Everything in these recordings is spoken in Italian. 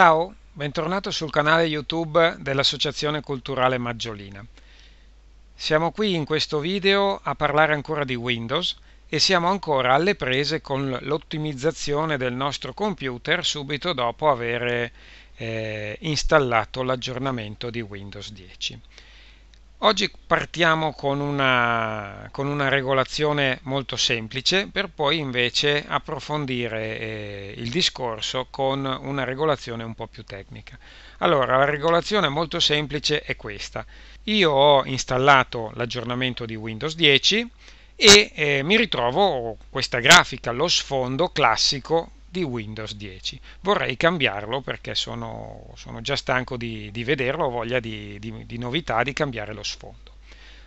Ciao, bentornato sul canale YouTube dell'Associazione Culturale Maggiolina. Siamo qui in questo video a parlare ancora di Windows e siamo ancora alle prese con l'ottimizzazione del nostro computer subito dopo aver eh, installato l'aggiornamento di Windows 10. Oggi partiamo con una, con una, regolazione molto semplice per poi invece approfondire eh, il discorso con una regolazione un po' più tecnica. Allora, la regolazione molto semplice è questa. Io ho installato l'aggiornamento di Windows 10 e eh, mi ritrovo questa grafica, lo sfondo classico di Windows 10. Vorrei cambiarlo perché sono, sono già stanco di, di vederlo, ho voglia di, di, di novità, di cambiare lo sfondo.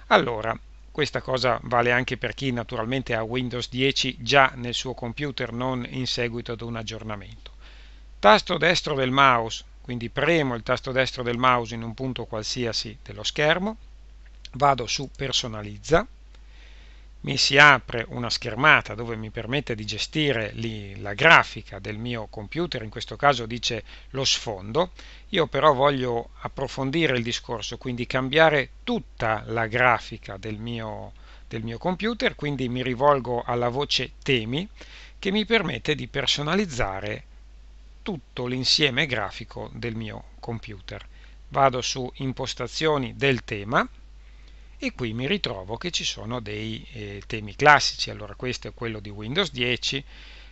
Allora, questa cosa vale anche per chi naturalmente ha Windows 10 già nel suo computer, non in seguito ad un aggiornamento. Tasto destro del mouse, quindi premo il tasto destro del mouse in un punto qualsiasi dello schermo, vado su personalizza mi si apre una schermata dove mi permette di gestire la grafica del mio computer, in questo caso dice lo sfondo, io però voglio approfondire il discorso, quindi cambiare tutta la grafica del mio, del mio computer, quindi mi rivolgo alla voce temi che mi permette di personalizzare tutto l'insieme grafico del mio computer. Vado su impostazioni del tema, e qui mi ritrovo che ci sono dei eh, temi classici allora questo è quello di Windows 10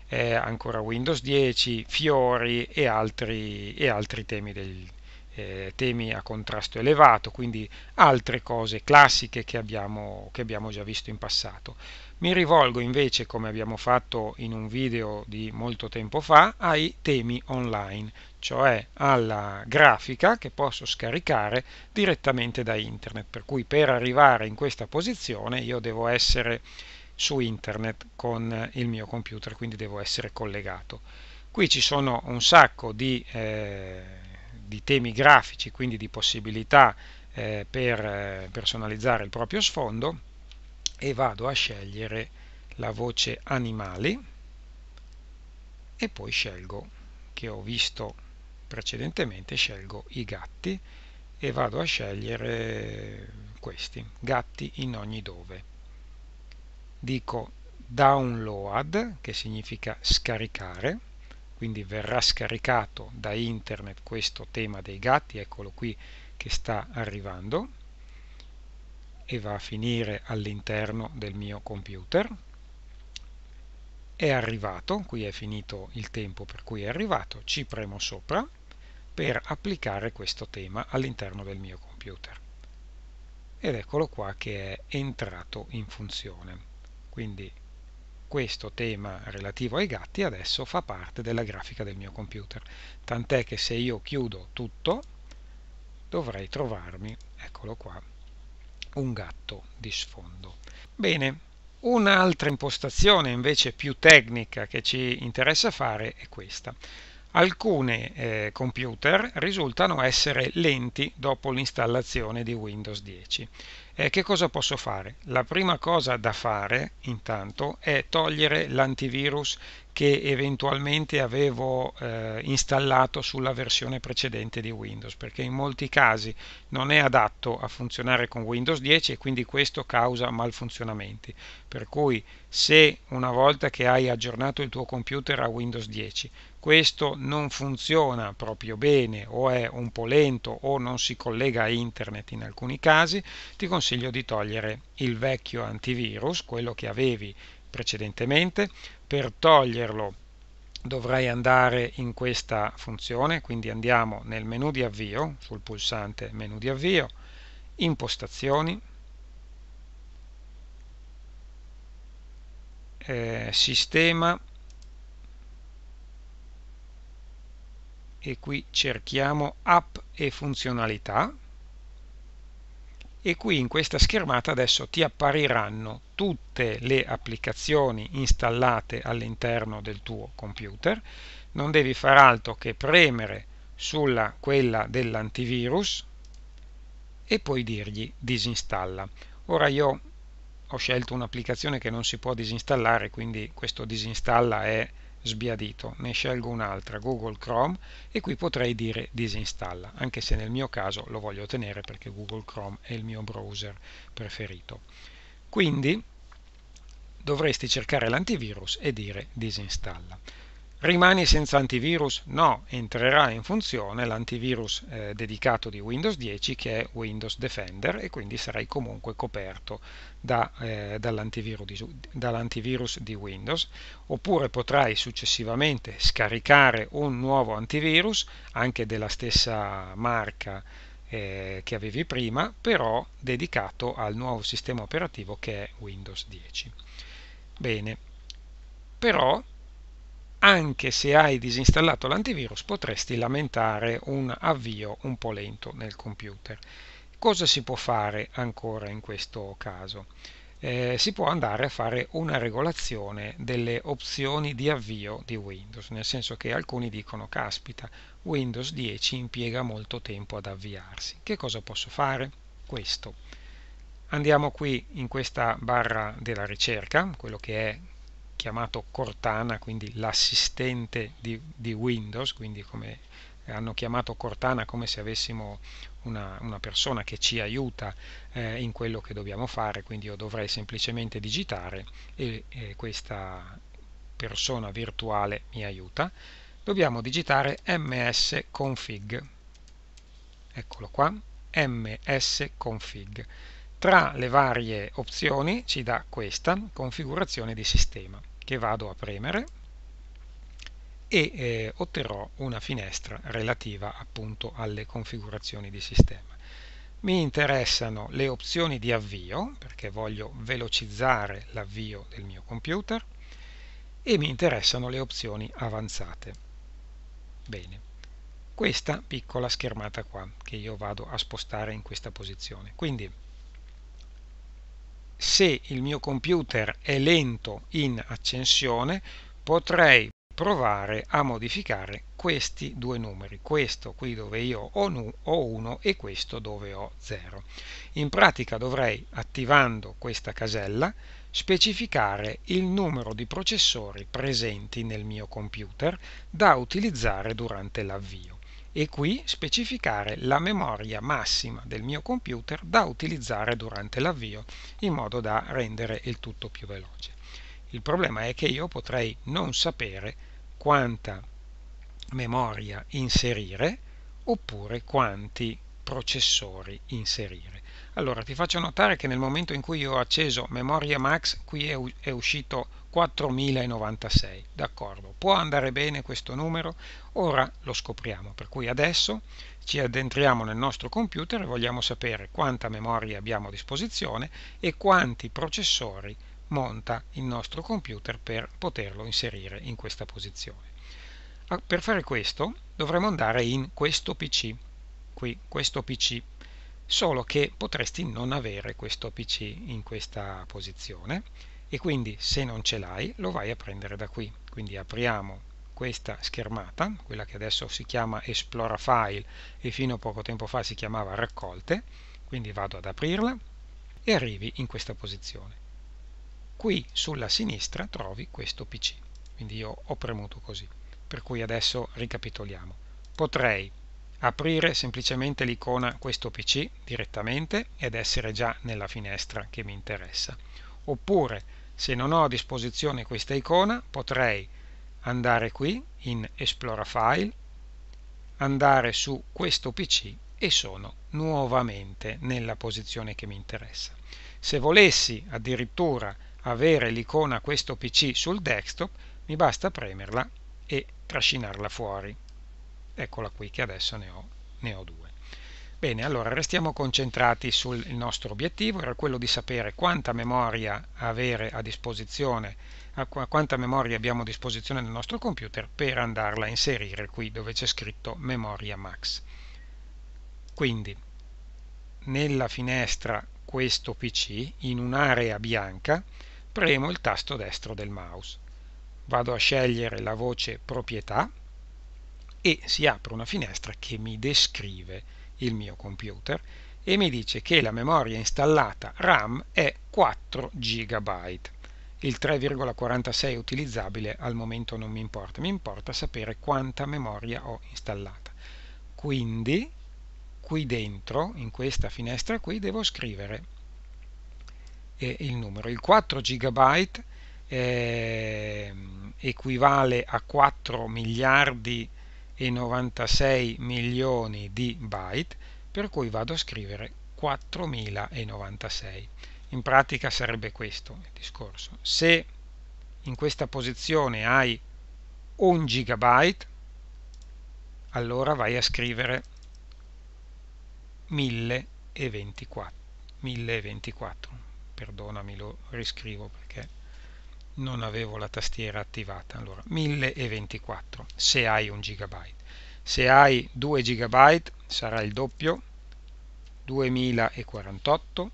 eh, ancora Windows 10 fiori e altri, e altri temi, del, eh, temi a contrasto elevato quindi altre cose classiche che abbiamo, che abbiamo già visto in passato mi rivolgo invece come abbiamo fatto in un video di molto tempo fa ai temi online cioè alla grafica che posso scaricare direttamente da internet, per cui per arrivare in questa posizione io devo essere su internet con il mio computer, quindi devo essere collegato. Qui ci sono un sacco di, eh, di temi grafici, quindi di possibilità eh, per eh, personalizzare il proprio sfondo e vado a scegliere la voce animali e poi scelgo che ho visto precedentemente scelgo i gatti e vado a scegliere questi, gatti in ogni dove. Dico download, che significa scaricare, quindi verrà scaricato da internet questo tema dei gatti, eccolo qui che sta arrivando e va a finire all'interno del mio computer. È arrivato, qui è finito il tempo per cui è arrivato, ci premo sopra per applicare questo tema all'interno del mio computer ed eccolo qua che è entrato in funzione quindi questo tema relativo ai gatti adesso fa parte della grafica del mio computer tant'è che se io chiudo tutto dovrei trovarmi eccolo qua un gatto di sfondo bene un'altra impostazione invece più tecnica che ci interessa fare è questa Alcuni eh, computer risultano essere lenti dopo l'installazione di Windows 10. Eh, che cosa posso fare? La prima cosa da fare intanto è togliere l'antivirus che eventualmente avevo eh, installato sulla versione precedente di Windows perché in molti casi non è adatto a funzionare con Windows 10 e quindi questo causa malfunzionamenti. Per cui se una volta che hai aggiornato il tuo computer a Windows 10 questo non funziona proprio bene o è un po' lento o non si collega a internet in alcuni casi, ti consiglio di togliere il vecchio antivirus, quello che avevi precedentemente. Per toglierlo dovrai andare in questa funzione, quindi andiamo nel menu di avvio, sul pulsante menu di avvio, impostazioni, eh, sistema e qui cerchiamo app e funzionalità e qui in questa schermata adesso ti appariranno tutte le applicazioni installate all'interno del tuo computer non devi far altro che premere sulla quella dell'antivirus e poi dirgli disinstalla ora io ho scelto un'applicazione che non si può disinstallare quindi questo disinstalla è sbiadito ne scelgo un'altra Google Chrome e qui potrei dire disinstalla anche se nel mio caso lo voglio tenere perché Google Chrome è il mio browser preferito quindi dovresti cercare l'antivirus e dire disinstalla Rimani senza antivirus? No, entrerà in funzione l'antivirus eh, dedicato di Windows 10 che è Windows Defender e quindi sarai comunque coperto da, eh, dall'antivirus, di, dall'antivirus di Windows oppure potrai successivamente scaricare un nuovo antivirus anche della stessa marca eh, che avevi prima però dedicato al nuovo sistema operativo che è Windows 10. Bene, però anche se hai disinstallato l'antivirus potresti lamentare un avvio un po' lento nel computer. Cosa si può fare ancora in questo caso? Eh, si può andare a fare una regolazione delle opzioni di avvio di Windows, nel senso che alcuni dicono caspita, Windows 10 impiega molto tempo ad avviarsi. Che cosa posso fare? Questo. Andiamo qui in questa barra della ricerca, quello che è chiamato Cortana, quindi l'assistente di, di, Windows, quindi come hanno chiamato Cortana come se avessimo una, una persona che ci aiuta eh, in quello che dobbiamo fare, quindi io dovrei semplicemente digitare e, e questa persona virtuale mi aiuta. Dobbiamo digitare msconfig, eccolo qua, msconfig. Tra le varie opzioni ci dà questa configurazione di sistema che vado a premere e eh, otterrò una finestra relativa appunto alle configurazioni di sistema. Mi interessano le opzioni di avvio perché voglio velocizzare l'avvio del mio computer e mi interessano le opzioni avanzate. Bene, questa piccola schermata qua che io vado a spostare in questa posizione. Quindi se il mio computer è lento in accensione potrei provare a modificare questi due numeri, questo qui dove io ho 1 e questo dove ho 0. In pratica dovrei, attivando questa casella, specificare il numero di processori presenti nel mio computer da utilizzare durante l'avvio e qui specificare la memoria massima del mio computer da utilizzare durante l'avvio in modo da rendere il tutto più veloce. Il problema è che io potrei non sapere quanta memoria inserire oppure quanti processori inserire. Allora ti faccio notare che nel momento in cui ho acceso memoria max qui è, è uscito 4096 d'accordo può andare bene questo numero ora lo scopriamo per cui adesso ci addentriamo nel nostro computer e vogliamo sapere quanta memoria abbiamo a disposizione e quanti processori monta il nostro computer per poterlo inserire in questa posizione ah, per fare questo dovremo andare in questo pc qui questo pc solo che potresti non avere questo pc in questa posizione e quindi se non ce l'hai lo vai a prendere da qui quindi apriamo questa schermata quella che adesso si chiama esplora file e fino a poco tempo fa si chiamava raccolte quindi vado ad aprirla e arrivi in questa posizione qui sulla sinistra trovi questo pc quindi io ho premuto così per cui adesso ricapitoliamo potrei aprire semplicemente l'icona questo pc direttamente ed essere già nella finestra che mi interessa oppure se non ho a disposizione questa icona potrei andare qui in esplora file andare su questo pc e sono nuovamente nella posizione che mi interessa se volessi addirittura avere l'icona questo pc sul desktop mi basta premerla e trascinarla fuori eccola qui che adesso ne ho, ne ho due Bene, allora restiamo concentrati sul nostro obiettivo, era quello di sapere quanta memoria, avere a disposizione, quanta memoria abbiamo a disposizione nel nostro computer per andarla a inserire qui dove c'è scritto memoria max. Quindi nella finestra questo PC, in un'area bianca, premo il tasto destro del mouse. Vado a scegliere la voce proprietà e si apre una finestra che mi descrive il mio computer, e mi dice che la memoria installata RAM è 4 GB. Il 3,46 utilizzabile al momento non mi importa, mi importa sapere quanta memoria ho installata. Quindi qui dentro, in questa finestra qui, devo scrivere eh, il numero. Il 4 GB eh, equivale a 4 miliardi di e 96 milioni di byte, per cui vado a scrivere 4096. In pratica sarebbe questo il discorso. Se in questa posizione hai 1 gigabyte, allora vai a scrivere 1024. 1024. Perdonami, lo riscrivo perché non avevo la tastiera attivata allora 1024 se hai un gigabyte se hai 2 gigabyte sarà il doppio 2048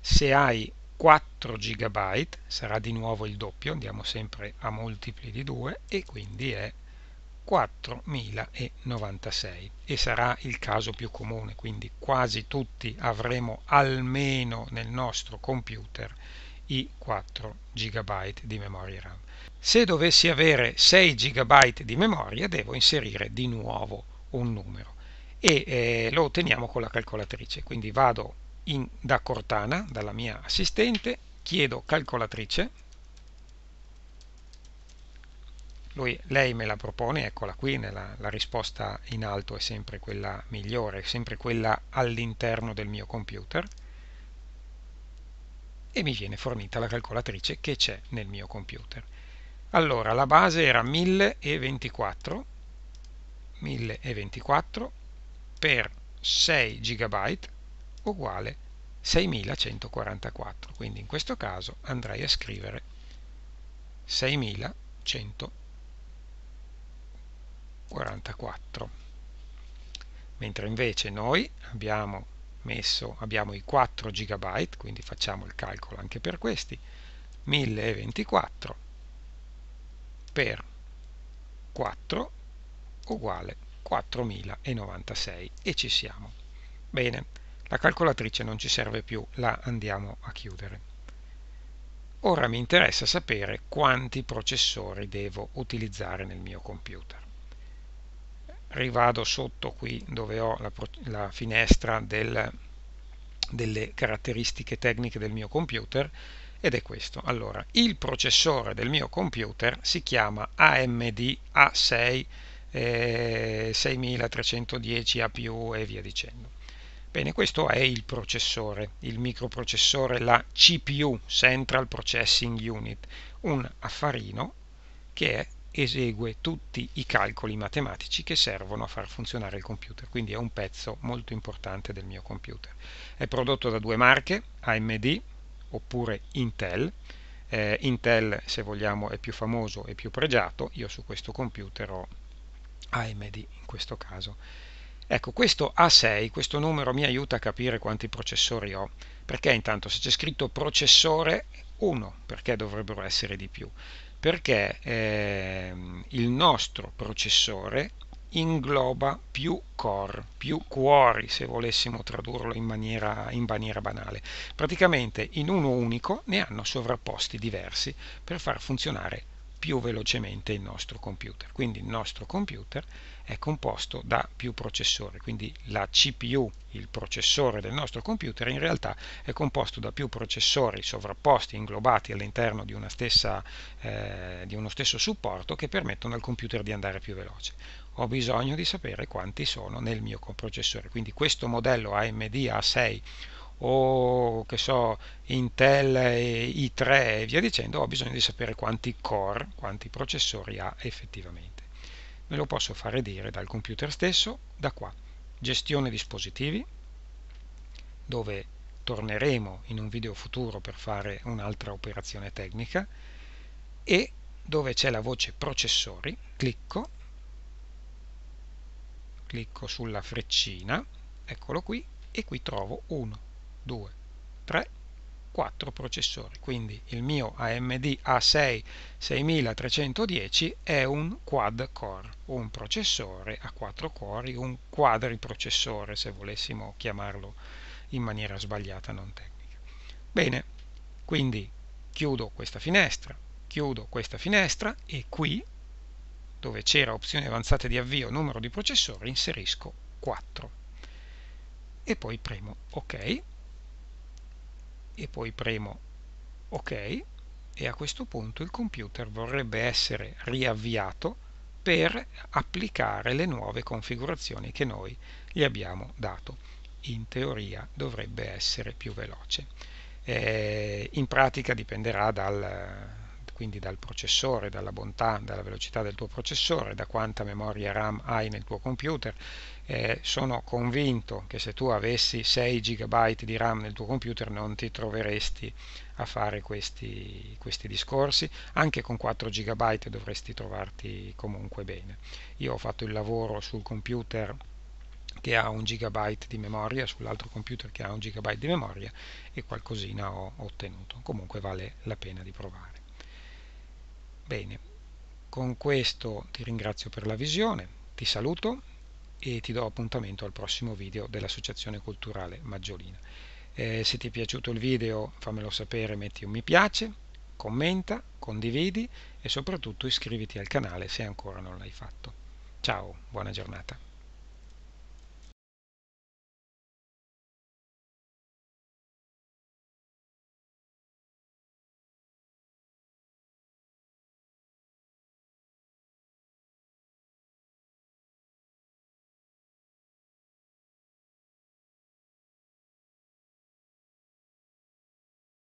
se hai 4 gigabyte sarà di nuovo il doppio andiamo sempre a multipli di 2 e quindi è 4096 e sarà il caso più comune quindi quasi tutti avremo almeno nel nostro computer i 4 GB di memoria RAM. Se dovessi avere 6 GB di memoria devo inserire di nuovo un numero e eh, lo otteniamo con la calcolatrice. Quindi vado in, da Cortana, dalla mia assistente, chiedo calcolatrice, Lui, lei me la propone, eccola qui, nella, la risposta in alto è sempre quella migliore, è sempre quella all'interno del mio computer e mi viene fornita la calcolatrice che c'è nel mio computer. Allora, la base era 1024, 1024 per 6 GB uguale 6144, quindi in questo caso andrei a scrivere 6144, mentre invece noi abbiamo messo abbiamo i 4 GB, quindi facciamo il calcolo anche per questi, 1024 per 4 uguale 4096 e ci siamo. Bene, la calcolatrice non ci serve più, la andiamo a chiudere. Ora mi interessa sapere quanti processori devo utilizzare nel mio computer rivado sotto qui dove ho la, la finestra del, delle caratteristiche tecniche del mio computer ed è questo. Allora, il processore del mio computer si chiama AMD A6 eh, 6310 A e via dicendo. Bene, questo è il processore, il microprocessore, la CPU, Central Processing Unit, un affarino che è esegue tutti i calcoli matematici che servono a far funzionare il computer, quindi è un pezzo molto importante del mio computer. È prodotto da due marche, AMD oppure Intel. Eh, Intel, se vogliamo, è più famoso e più pregiato, io su questo computer ho AMD in questo caso. Ecco, questo A6, questo numero mi aiuta a capire quanti processori ho, perché intanto se c'è scritto processore 1, perché dovrebbero essere di più? perché ehm, il nostro processore ingloba più core, più cuori se volessimo tradurlo in maniera, in maniera banale. Praticamente in uno unico ne hanno sovrapposti diversi per far funzionare più velocemente il nostro computer. Quindi il nostro computer è composto da più processori, quindi la CPU, il processore del nostro computer, in realtà è composto da più processori sovrapposti, inglobati all'interno di, eh, di uno stesso supporto che permettono al computer di andare più veloce ho bisogno di sapere quanti sono nel mio processore, Quindi questo modello AMD A6 o che so Intel e i3 e via dicendo ho bisogno di sapere quanti core, quanti processori ha effettivamente me lo posso fare dire dal computer stesso da qua gestione dispositivi dove torneremo in un video futuro per fare un'altra operazione tecnica e dove c'è la voce processori clicco clicco sulla freccina eccolo qui e qui trovo 1 2, 3, 4 processori. Quindi il mio AMD A6 6310 è un quad core, un processore a 4 cori, un quadriprocessore se volessimo chiamarlo in maniera sbagliata non tecnica. Bene, quindi chiudo questa finestra, chiudo questa finestra e qui dove c'era opzioni avanzate di avvio numero di processori inserisco 4 e poi premo ok e poi premo ok e a questo punto il computer vorrebbe essere riavviato per applicare le nuove configurazioni che noi gli abbiamo dato. In teoria dovrebbe essere più veloce. Eh, in pratica dipenderà dal, quindi dal processore, dalla bontà, dalla velocità del tuo processore, da quanta memoria RAM hai nel tuo computer eh, sono convinto che se tu avessi 6 GB di RAM nel tuo computer non ti troveresti a fare questi, questi discorsi, anche con 4 GB dovresti trovarti comunque bene. Io ho fatto il lavoro sul computer che ha un GB di memoria, sull'altro computer che ha un GB di memoria e qualcosina ho ottenuto. Comunque vale la pena di provare. Bene, con questo ti ringrazio per la visione, ti saluto e ti do appuntamento al prossimo video dell'Associazione Culturale Maggiolina. Eh, se ti è piaciuto il video fammelo sapere, metti un mi piace, commenta, condividi e soprattutto iscriviti al canale se ancora non l'hai fatto. Ciao, buona giornata.